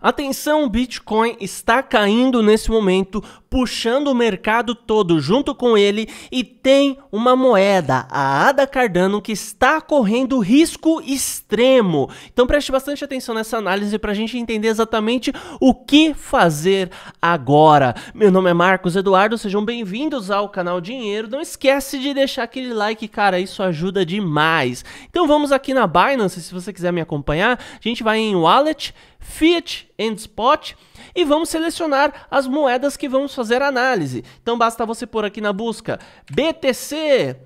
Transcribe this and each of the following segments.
Atenção, o Bitcoin está caindo nesse momento, puxando o mercado todo junto com ele e tem uma moeda, a ADA Cardano, que está correndo risco extremo. Então preste bastante atenção nessa análise para a gente entender exatamente o que fazer agora. Meu nome é Marcos Eduardo, sejam bem-vindos ao canal Dinheiro. Não esquece de deixar aquele like, cara, isso ajuda demais. Então vamos aqui na Binance, se você quiser me acompanhar, a gente vai em Wallet, Fiat and Spot e vamos selecionar as moedas que vamos fazer análise. Então basta você pôr aqui na busca BTC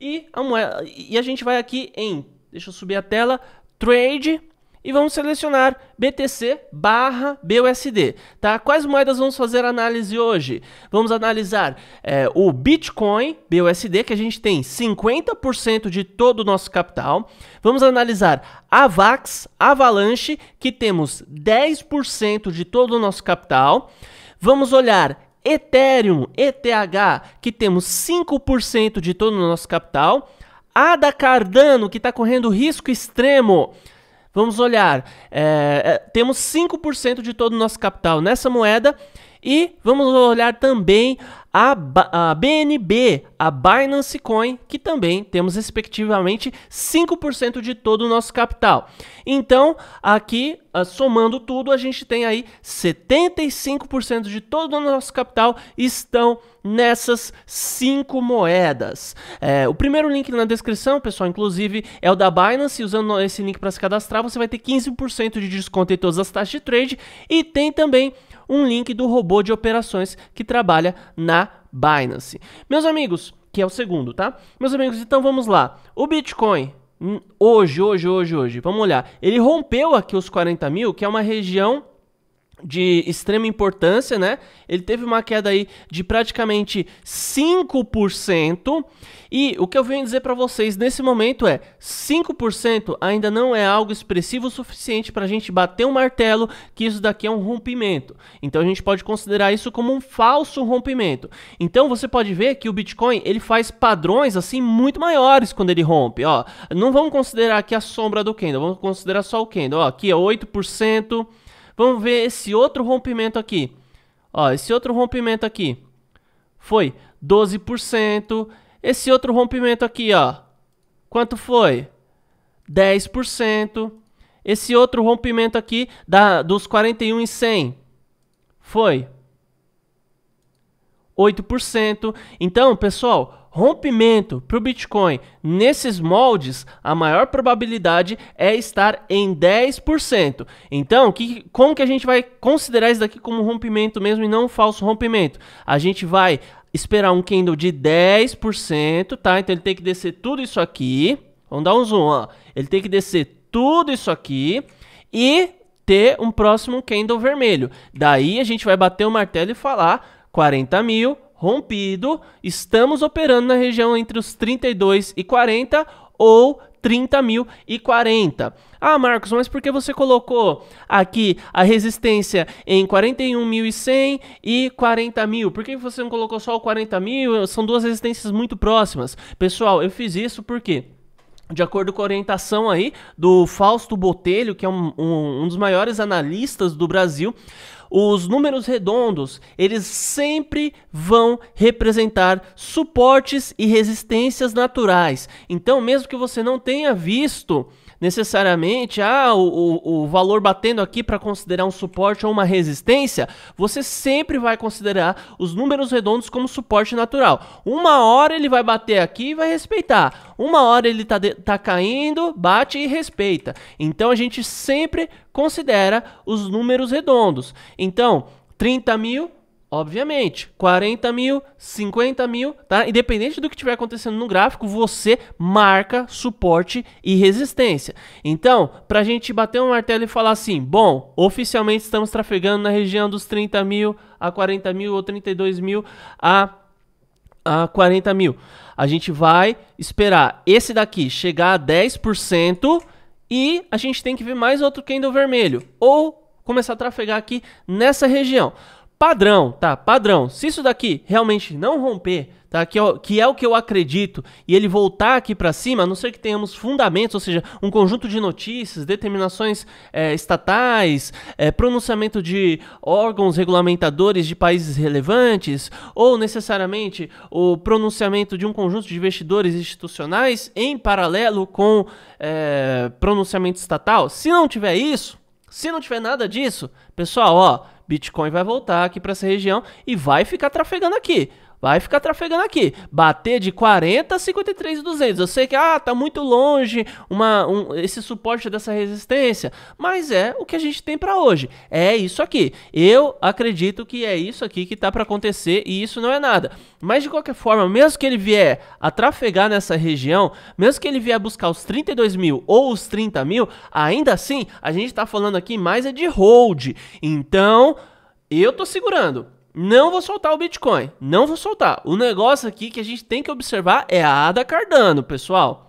e a moeda e a gente vai aqui em, deixa eu subir a tela, trade e vamos selecionar BTC barra BUSD, tá? Quais moedas vamos fazer análise hoje? Vamos analisar é, o Bitcoin BUSD, que a gente tem 50% de todo o nosso capital. Vamos analisar AVAX, Avalanche, que temos 10% de todo o nosso capital. Vamos olhar Ethereum, ETH, que temos 5% de todo o nosso capital. ADA Cardano, que está correndo risco extremo, Vamos olhar, é, é temos 5% de todo o nosso capital nessa moeda e vamos olhar também a, a BNB, a Binance Coin, que também temos respectivamente 5% de todo o nosso capital. Então, aqui, ah, somando tudo, a gente tem aí 75% de todo o nosso capital estão nessas cinco moedas. É, o primeiro link na descrição, pessoal, inclusive, é o da Binance. Usando esse link para se cadastrar, você vai ter 15% de desconto em todas as taxas de trade. E tem também um link do robô de operações que trabalha na Binance. Meus amigos, que é o segundo, tá? Meus amigos, então vamos lá. O Bitcoin, hum, hoje, hoje, hoje, hoje, vamos olhar. Ele rompeu aqui os 40 mil, que é uma região de extrema importância, né? Ele teve uma queda aí de praticamente 5%. E o que eu venho dizer para vocês nesse momento é: 5% ainda não é algo expressivo o suficiente para a gente bater um martelo que isso daqui é um rompimento. Então a gente pode considerar isso como um falso rompimento. Então você pode ver que o Bitcoin ele faz padrões assim muito maiores quando ele rompe. Ó, não vamos considerar aqui a sombra do candle, vamos considerar só o candle. Ó, aqui é 8%. Vamos ver esse outro rompimento aqui. Ó, esse outro rompimento aqui foi 12%. Esse outro rompimento aqui, ó, quanto foi? 10%. Esse outro rompimento aqui da, dos 41 e 100 foi 8%. Então, pessoal, rompimento para o Bitcoin nesses moldes, a maior probabilidade é estar em 10%. Então, que, como que a gente vai considerar isso daqui como rompimento mesmo e não um falso rompimento? A gente vai esperar um candle de 10%, tá? Então ele tem que descer tudo isso aqui. Vamos dar um zoom, ó. Ele tem que descer tudo isso aqui e ter um próximo candle vermelho. Daí a gente vai bater o martelo e falar 40 mil, rompido, estamos operando na região entre os 32 e 40 ou 30 mil e 40. Ah, Marcos, mas por que você colocou aqui a resistência em 41.100 e 40 mil? Por que você não colocou só o 40 mil? São duas resistências muito próximas. Pessoal, eu fiz isso porque de acordo com a orientação aí do Fausto Botelho, que é um, um, um, dos maiores analistas do Brasil, os números redondos, eles sempre vão representar suportes e resistências naturais. Então, mesmo que você não tenha visto necessariamente ah, o, o, o valor batendo aqui para considerar um suporte ou uma resistência, você sempre vai considerar os números redondos como suporte natural. Uma hora ele vai bater aqui e vai respeitar. Uma hora ele tá, tá caindo, bate e respeita. Então a gente sempre considera os números redondos. Então, 30 mil Obviamente, 40 mil, 50 mil, tá? Independente do que estiver acontecendo no gráfico, você marca suporte e resistência. Então, para a gente bater um martelo e falar assim, bom, oficialmente estamos trafegando na região dos 30 mil a 40 mil ou 32 mil a, a 40 mil. A gente vai esperar esse daqui chegar a 10% e a gente tem que ver mais outro candle vermelho ou começar a trafegar aqui nessa região padrão, tá? Padrão. Se isso daqui realmente não romper, tá? Que, é, que é o que eu acredito, e ele voltar aqui para cima, a não ser que tenhamos fundamentos, ou seja, um conjunto de notícias, determinações é, estatais, é, pronunciamento de órgãos regulamentadores de países relevantes, ou necessariamente o pronunciamento de um conjunto de investidores institucionais em paralelo com é, pronunciamento estatal. Se não tiver isso, se não tiver nada disso, pessoal, ó Bitcoin vai voltar aqui para essa região e vai ficar trafegando aqui. Vai ficar trafegando aqui. Bater de 40 a 200. Eu sei que ah, tá muito longe uma, um, esse suporte dessa resistência, mas é o que a gente tem para hoje. É isso aqui. Eu acredito que é isso aqui que tá para acontecer e isso não é nada. Mas de qualquer forma, mesmo que ele vier a trafegar nessa região, mesmo que ele vier buscar os 32 mil ou os 30 mil, ainda assim a gente tá falando aqui mais é de hold. Então eu tô segurando. Não vou soltar o Bitcoin, não vou soltar. O negócio aqui que a gente tem que observar é a ADA Cardano, pessoal.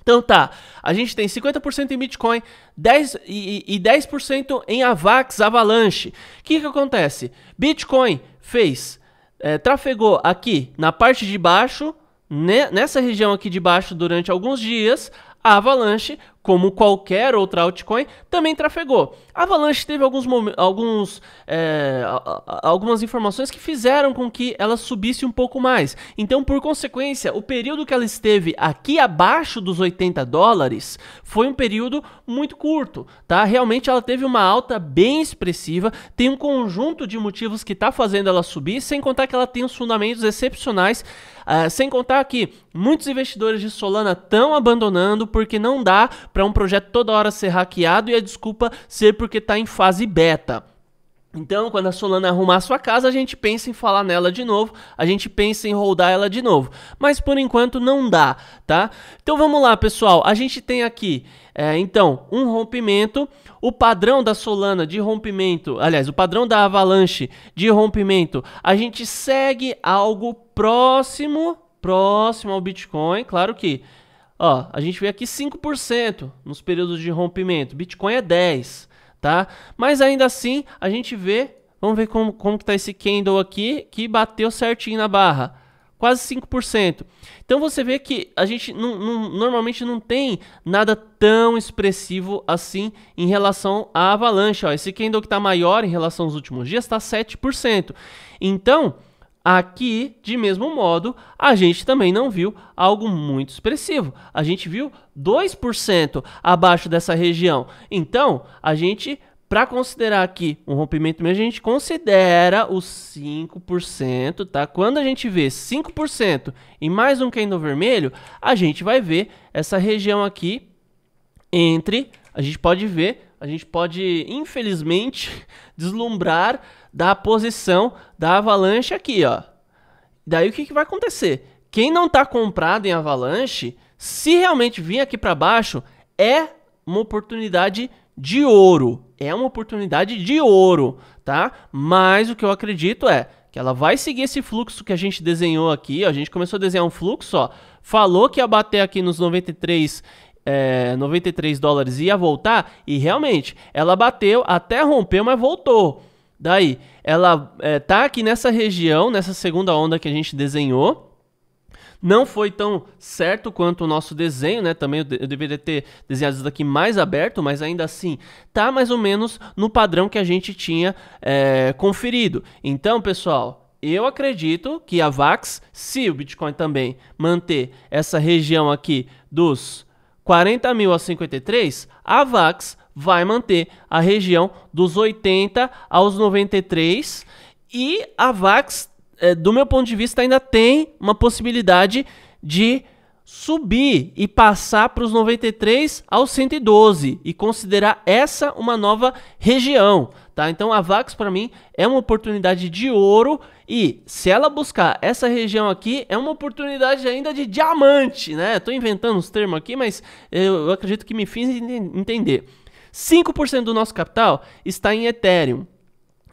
Então tá, a gente tem 50% em Bitcoin 10, e, e 10% em AVAX, Avalanche. O que, que acontece? Bitcoin fez, é, trafegou aqui na parte de baixo, né, nessa região aqui de baixo durante alguns dias, a Avalanche como qualquer outra altcoin, também trafegou. A Avalanche teve alguns, alguns é, algumas informações que fizeram com que ela subisse um pouco mais. Então, por consequência, o período que ela esteve aqui abaixo dos 80 dólares foi um período muito curto, tá? Realmente ela teve uma alta bem expressiva, tem um conjunto de motivos que está fazendo ela subir, sem contar que ela tem os fundamentos excepcionais, uh, sem contar que muitos investidores de Solana estão abandonando porque não dá para um projeto toda hora ser hackeado e a desculpa ser porque está em fase beta. Então, quando a Solana arrumar a sua casa, a gente pensa em falar nela de novo, a gente pensa em rodar ela de novo. Mas por enquanto não dá, tá? Então vamos lá, pessoal. A gente tem aqui, é, então, um rompimento. O padrão da Solana de rompimento, aliás, o padrão da Avalanche de rompimento, a gente segue algo próximo, próximo ao Bitcoin, claro que Ó, a gente vê aqui 5% nos períodos de rompimento. Bitcoin é 10, tá? Mas ainda assim, a gente vê, vamos ver como, como que tá esse candle aqui, que bateu certinho na barra. Quase 5%. Então você vê que a gente não, não, normalmente não tem nada tão expressivo assim em relação à avalanche. Ó. Esse candle que está maior em relação aos últimos dias está 7%. Então, Aqui, de mesmo modo, a gente também não viu algo muito expressivo. A gente viu 2% abaixo dessa região. Então, a gente para considerar aqui um rompimento mesmo, a gente considera os 5%, tá? Quando a gente vê 5% e mais um candle vermelho, a gente vai ver essa região aqui entre, a gente pode ver a gente pode, infelizmente, deslumbrar da posição da Avalanche aqui, ó. Daí o que, que vai acontecer? Quem não está comprado em Avalanche, se realmente vir aqui para baixo, é uma oportunidade de ouro. É uma oportunidade de ouro, tá? Mas o que eu acredito é que ela vai seguir esse fluxo que a gente desenhou aqui. Ó. A gente começou a desenhar um fluxo, ó. Falou que ia bater aqui nos 93 é, 93 dólares ia voltar, e realmente, ela bateu, até rompeu, mas voltou. Daí, ela é, tá aqui nessa região, nessa segunda onda que a gente desenhou, não foi tão certo quanto o nosso desenho, né? Também eu, deveria ter desenhado isso daqui mais aberto, mas ainda assim tá mais ou menos no padrão que a gente tinha é, conferido. Então, pessoal. Eu acredito que a VAX, se o Bitcoin também manter essa região aqui dos 40 mil a 53, a VAX vai manter a região dos 80 aos 93 e a VAX, eh, do meu ponto de vista, ainda tem uma possibilidade de subir e passar para os 93 aos 112 e considerar essa uma nova região, tá? Então a Vax para mim é uma oportunidade de ouro e se ela buscar essa região aqui é uma oportunidade ainda de diamante, né? Tô inventando os termos aqui, mas eu acredito que me fiz entender. 5% do nosso capital está em Ethereum.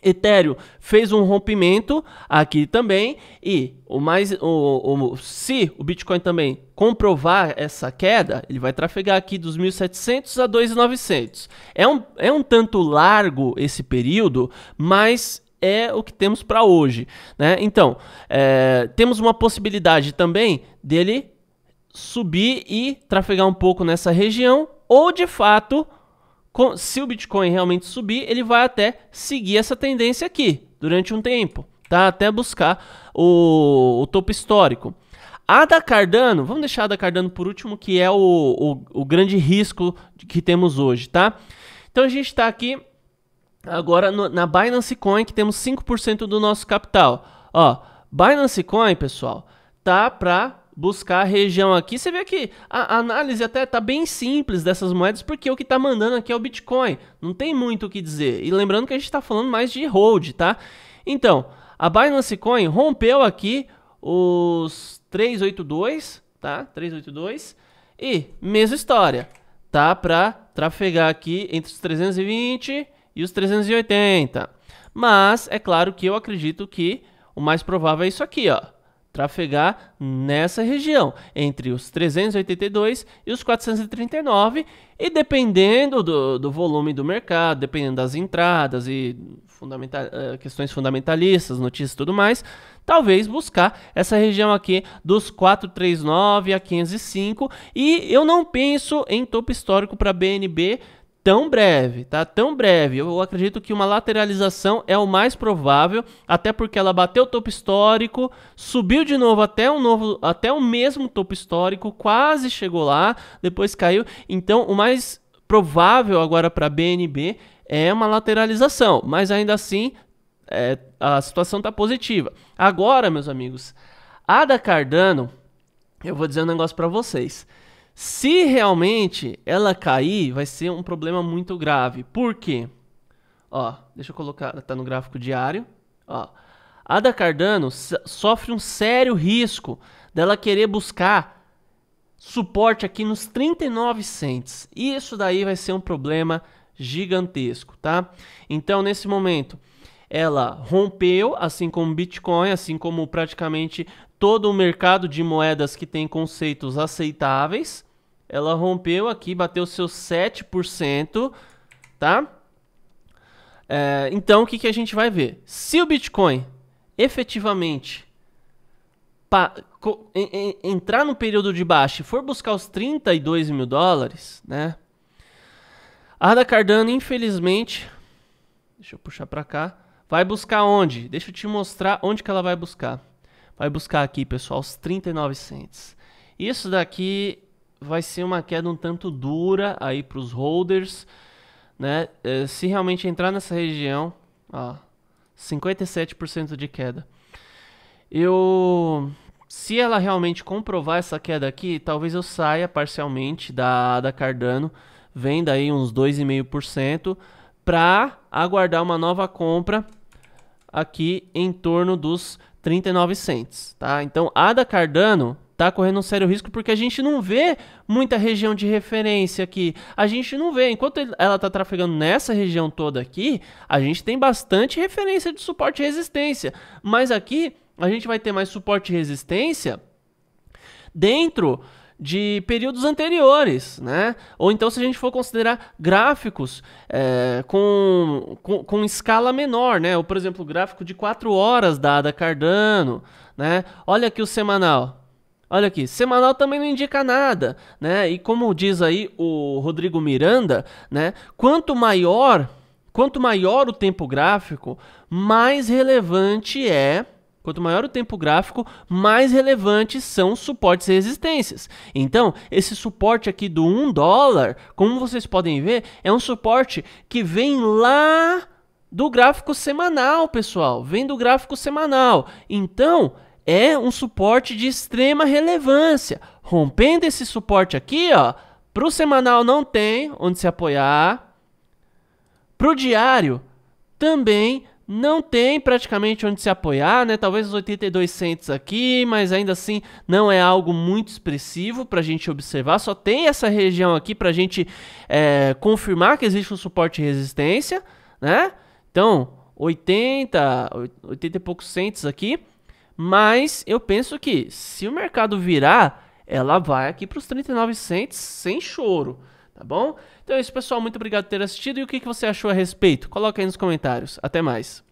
Ethereum fez um rompimento aqui também e o mais o, o, se o Bitcoin também comprovar essa queda, ele vai trafegar aqui dos 1.700 a 2.900. É um, é um tanto largo esse período, mas é o que temos para hoje. Né? Então, é, temos uma possibilidade também dele subir e trafegar um pouco nessa região, ou de fato se o Bitcoin realmente subir, ele vai até seguir essa tendência aqui durante um tempo, tá? Até buscar o, o topo histórico. A da Cardano, vamos deixar a da Cardano por último, que é o, o, o grande risco que temos hoje, tá? Então a gente está aqui agora no, na Binance Coin, que temos 5% do nosso capital. Ó, Binance Coin, pessoal, tá para buscar a região aqui. Você vê que a análise até tá bem simples dessas moedas, porque o que tá mandando aqui é o Bitcoin. Não tem muito o que dizer. E lembrando que a gente está falando mais de hold, tá? Então, a Binance Coin rompeu aqui os 382, tá? 382. E mesma história. Tá para trafegar aqui entre os 320 e os 380. Mas é claro que eu acredito que o mais provável é isso aqui, ó trafegar nessa região, entre os 382 e os 439, e dependendo do, do volume do mercado, dependendo das entradas e fundamenta eh, questões fundamentalistas, notícias e tudo mais, talvez buscar essa região aqui dos 439 a 505. E eu não penso em topo histórico para BNB, tão breve, tá? Tão breve. Eu acredito que uma lateralização é o mais provável, até porque ela bateu o topo histórico, subiu de novo até um novo, até o mesmo topo histórico, quase chegou lá, depois caiu. Então, o mais provável agora para BNB é uma lateralização, mas ainda assim é, a situação tá positiva. Agora, meus amigos, a da Cardano, eu vou dizer um negócio para vocês. Se realmente ela cair, vai ser um problema muito grave. Por quê? Ó, deixa eu colocar, tá no gráfico diário. Ó, a da Cardano sofre um sério risco dela querer buscar suporte aqui nos 39 cents. isso daí vai ser um problema gigantesco, tá? Então, nesse momento, ela rompeu, assim como Bitcoin, assim como praticamente todo o mercado de moedas que tem conceitos aceitáveis. Ela rompeu aqui, bateu seus 7%, tá? É, então, o que, que a gente vai ver? Se o Bitcoin efetivamente pa, co, en, en, entrar no período de baixa e for buscar os 32 mil dólares, né? A da Cardano, infelizmente, deixa eu puxar para cá, Vai buscar onde? Deixa eu te mostrar onde que ela vai buscar. Vai buscar aqui, pessoal, os 39 cents. Isso daqui vai ser uma queda um tanto dura aí para os holders, né? É, se realmente entrar nessa região, ó, 57% de queda. Eu se ela realmente comprovar essa queda aqui, talvez eu saia parcialmente da da Cardano, venda aí uns 2,5% para aguardar uma nova compra aqui em torno dos 39 cents, tá? Então, a da Cardano tá correndo um sério risco porque a gente não vê muita região de referência aqui. A gente não vê, enquanto ela tá trafegando nessa região toda aqui, a gente tem bastante referência de suporte e resistência, mas aqui a gente vai ter mais suporte e resistência dentro de períodos anteriores, né? Ou então se a gente for considerar gráficos é, com, com, com, escala menor, né? Ou, por exemplo, o gráfico de 4 horas da Ada Cardano, né? Olha aqui o semanal. Olha aqui, semanal também não indica nada, né? E como diz aí o Rodrigo Miranda, né? Quanto maior, quanto maior o tempo gráfico, mais relevante é Quanto maior o tempo gráfico, mais relevantes são suportes e resistências. Então, esse suporte aqui do 1 dólar, como vocês podem ver, é um suporte que vem lá do gráfico semanal, pessoal. Vem do gráfico semanal. Então, é um suporte de extrema relevância. Rompendo esse suporte aqui, ó, pro semanal não tem onde se apoiar. Pro diário também não tem praticamente onde se apoiar, né? Talvez os 82 centos aqui, mas ainda assim não é algo muito expressivo para a gente observar. Só tem essa região aqui para a gente é, confirmar que existe um suporte e resistência, né? Então, 80, 80 e poucos centos aqui. Mas eu penso que se o mercado virar, ela vai aqui para os 39 centos sem choro, tá bom? Então é isso, pessoal. Muito obrigado por ter assistido. E o que você achou a respeito? Coloca aí nos comentários. Até mais.